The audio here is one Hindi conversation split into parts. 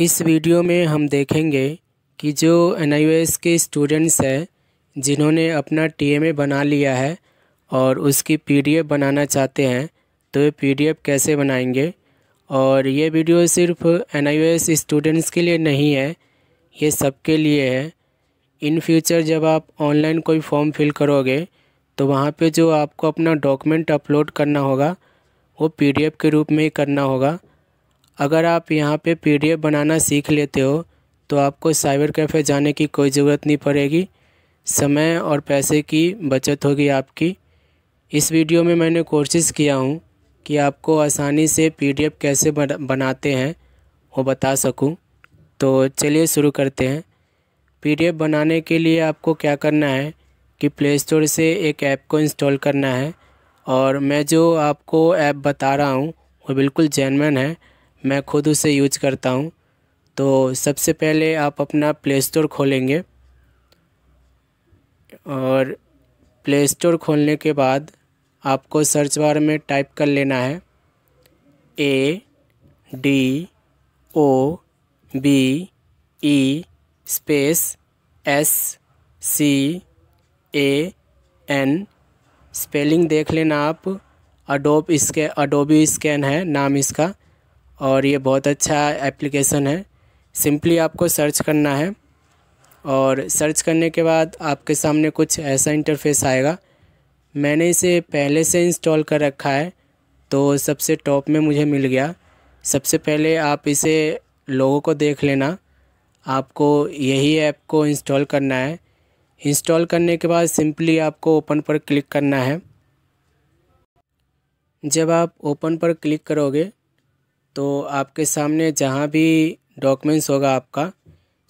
इस वीडियो में हम देखेंगे कि जो एन के स्टूडेंट्स हैं जिन्होंने अपना टी बना लिया है और उसकी पी बनाना चाहते हैं तो ये पी कैसे बनाएंगे और ये वीडियो सिर्फ एन स्टूडेंट्स के लिए नहीं है ये सबके लिए है इन फ्यूचर जब आप ऑनलाइन कोई फॉर्म फिल करोगे तो वहाँ पे जो आपको अपना डॉक्यूमेंट अपलोड करना होगा वो पी के रूप में ही करना होगा अगर आप यहाँ पे पीडीएफ बनाना सीख लेते हो तो आपको साइबर कैफ़े जाने की कोई ज़रूरत नहीं पड़ेगी समय और पैसे की बचत होगी आपकी इस वीडियो में मैंने कोशिश किया हूँ कि आपको आसानी से पीडीएफ कैसे बनाते हैं वो बता सकूँ तो चलिए शुरू करते हैं पीडीएफ बनाने के लिए आपको क्या करना है कि प्ले स्टोर से एक ऐप को इंस्टॉल करना है और मैं जो आपको ऐप बता रहा हूँ वो बिल्कुल जैनमैन है मैं खुद उसे यूज करता हूँ तो सबसे पहले आप अपना प्ले स्टोर खोलेंगे और प्ले स्टोर खोलने के बाद आपको सर्च बार में टाइप कर लेना है A D O B E space S C A N spelling देख लेना आप अडोब इसके अडोबी स्कैन है नाम इसका और ये बहुत अच्छा एप्लीकेशन है सिंपली आपको सर्च करना है और सर्च करने के बाद आपके सामने कुछ ऐसा इंटरफेस आएगा मैंने इसे पहले से इंस्टॉल कर रखा है तो सबसे टॉप में मुझे मिल गया सबसे पहले आप इसे लोगों को देख लेना आपको यही ऐप को इंस्टॉल करना है इंस्टॉल करने के बाद सिंपली आपको ओपन पर क्लिक करना है जब आप ओपन पर क्लिक करोगे तो आपके सामने जहाँ भी डॉक्यूमेंट्स होगा आपका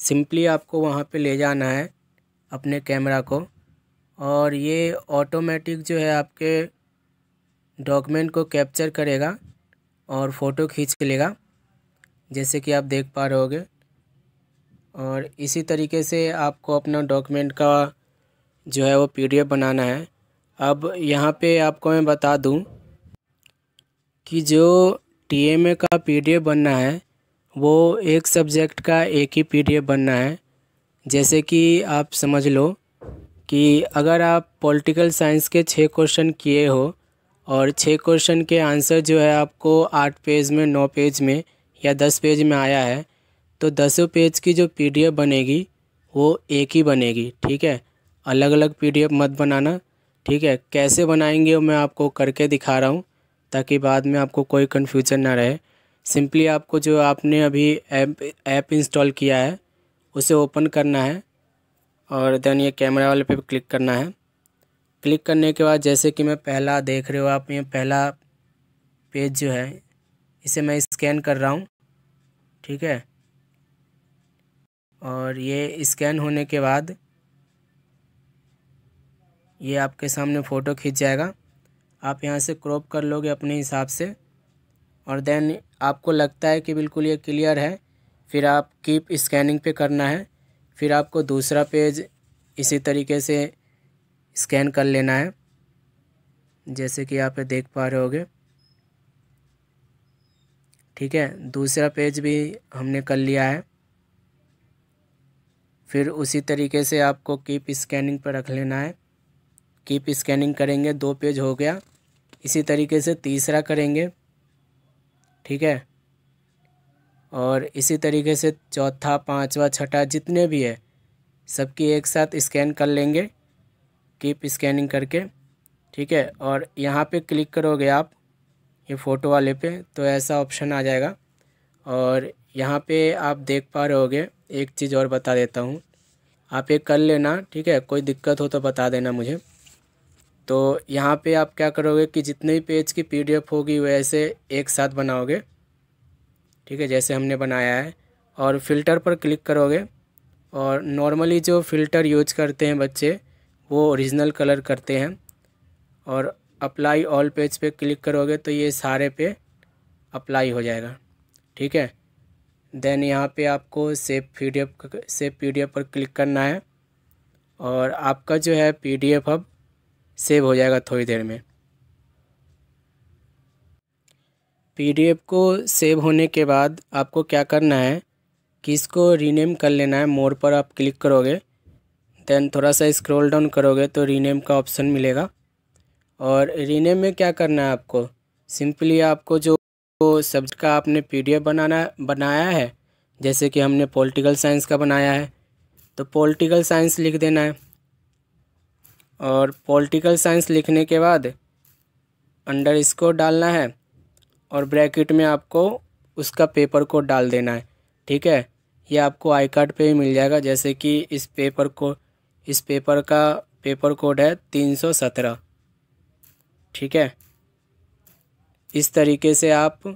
सिंपली आपको वहाँ पे ले जाना है अपने कैमरा को और ये ऑटोमेटिक जो है आपके डॉक्यूमेंट को कैप्चर करेगा और फ़ोटो खींच के लेगा जैसे कि आप देख पा रहे होगे और इसी तरीके से आपको अपना डॉक्यूमेंट का जो है वो पीडीएफ बनाना है अब यहाँ पे आपको मैं बता दूँ कि जो टीएमए का पीडीएफ बनना है वो एक सब्जेक्ट का एक ही पीडीएफ बनना है जैसे कि आप समझ लो कि अगर आप पॉलिटिकल साइंस के छः क्वेश्चन किए हो और छः क्वेश्चन के आंसर जो है आपको आठ पेज में नौ पेज में या दस पेज में आया है तो दसों पेज की जो पीडीएफ बनेगी वो एक ही बनेगी ठीक है अलग अलग पीडीएफ मत बनाना ठीक है कैसे बनाएंगे वो मैं आपको करके दिखा रहा हूँ ताकि बाद में आपको कोई कन्फ्यूज़न ना रहे सिंपली आपको जो आपने अभी ऐप ऐप इंस्टॉल किया है उसे ओपन करना है और देन ये कैमरा वाले पे क्लिक करना है क्लिक करने के बाद जैसे कि मैं पहला देख रहे हो आप ये पहला पेज जो है इसे मैं स्कैन कर रहा हूँ ठीक है और ये स्कैन होने के बाद ये आपके सामने फ़ोटो खींच जाएगा आप यहाँ से क्रॉप कर लोगे अपने हिसाब से और देन आपको लगता है कि बिल्कुल ये क्लियर है फिर आप कीप स्कैनिंग पे करना है फिर आपको दूसरा पेज इसी तरीके से स्कैन कर लेना है जैसे कि आप देख पा रहे होगे ठीक है दूसरा पेज भी हमने कर लिया है फिर उसी तरीके से आपको कीप स्कैनिंग पर रख लेना है कीप स्कैनिंग करेंगे दो पेज हो गया इसी तरीके से तीसरा करेंगे ठीक है और इसी तरीके से चौथा पाँचवा छठा जितने भी है सबकी एक साथ स्कैन कर लेंगे कीप स्कैनिंग करके ठीक है और यहाँ पे क्लिक करोगे आप ये फ़ोटो वाले पे तो ऐसा ऑप्शन आ जाएगा और यहाँ पे आप देख पा रहे होगे एक चीज़ और बता देता हूँ आप ये कर लेना ठीक है कोई दिक्कत हो तो बता देना मुझे तो यहाँ पे आप क्या करोगे कि जितने भी पेज की पीडीएफ होगी वैसे एक साथ बनाओगे ठीक है जैसे हमने बनाया है और फ़िल्टर पर क्लिक करोगे और नॉर्मली जो फ़िल्टर यूज करते हैं बच्चे वो ओरिजिनल कलर करते हैं और अप्लाई ऑल पेज पे क्लिक करोगे तो ये सारे पे अप्लाई हो जाएगा ठीक है देन यहाँ पे आपको save P D F save P D F पर क्लिक करना है और आपका जो है पी डी एफ अब सेव हो जाएगा थोड़ी देर में पीडीएफ को सेव होने के बाद आपको क्या करना है कि इसको रीनेम कर लेना है मोर पर आप क्लिक करोगे देन थोड़ा सा स्क्रॉल डाउन करोगे तो रीनेम का ऑप्शन मिलेगा और रीनेम में क्या करना है आपको सिंपली आपको जो सब्जेक्ट का आपने पीडीएफ बनाना बनाया है जैसे कि हमने पॉलिटिकल साइंस का बनाया है तो पॉलिटिकल साइंस लिख देना है और पॉलिटिकल साइंस लिखने के बाद अंडर इसको डालना है और ब्रैकेट में आपको उसका पेपर कोड डाल देना है ठीक है ये आपको आई कार्ड पर ही मिल जाएगा जैसे कि इस पेपर को इस पेपर का पेपर कोड है तीन सौ सत्रह ठीक है इस तरीके से आप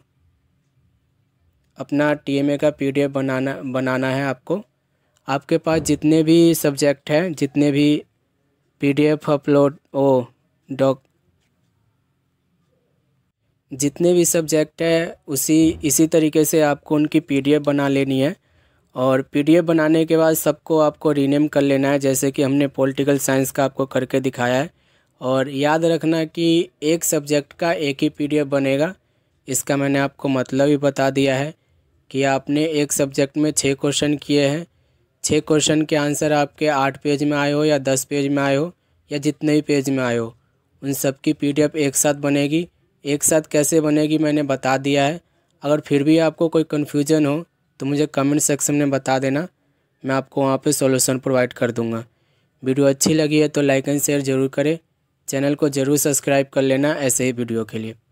अपना टीएमए का पीडीएफ बनाना बनाना है आपको आपके पास जितने भी सब्जेक्ट हैं जितने भी पीडीएफ अपलोड ओ डॉक जितने भी सब्जेक्ट है उसी इसी तरीके से आपको उनकी पीडीएफ बना लेनी है और पीडीएफ बनाने के बाद सबको आपको रीनेम कर लेना है जैसे कि हमने पॉलिटिकल साइंस का आपको करके दिखाया है और याद रखना कि एक सब्जेक्ट का एक ही पीडीएफ बनेगा इसका मैंने आपको मतलब ही बता दिया है कि आपने एक सब्जेक्ट में छः क्वेश्चन किए हैं छः क्वेश्चन के आंसर आपके आठ पेज में आए हो या दस पेज में आए हो या जितने भी पेज में आए हो उन सब की पीडीएफ एक साथ बनेगी एक साथ कैसे बनेगी मैंने बता दिया है अगर फिर भी आपको कोई कन्फ्यूजन हो तो मुझे कमेंट सेक्शन में बता देना मैं आपको वहाँ पे सॉल्यूशन प्रोवाइड कर दूँगा वीडियो अच्छी लगी है तो लाइक एंड शेयर ज़रूर करें चैनल को ज़रूर सब्सक्राइब कर लेना ऐसे ही वीडियो के लिए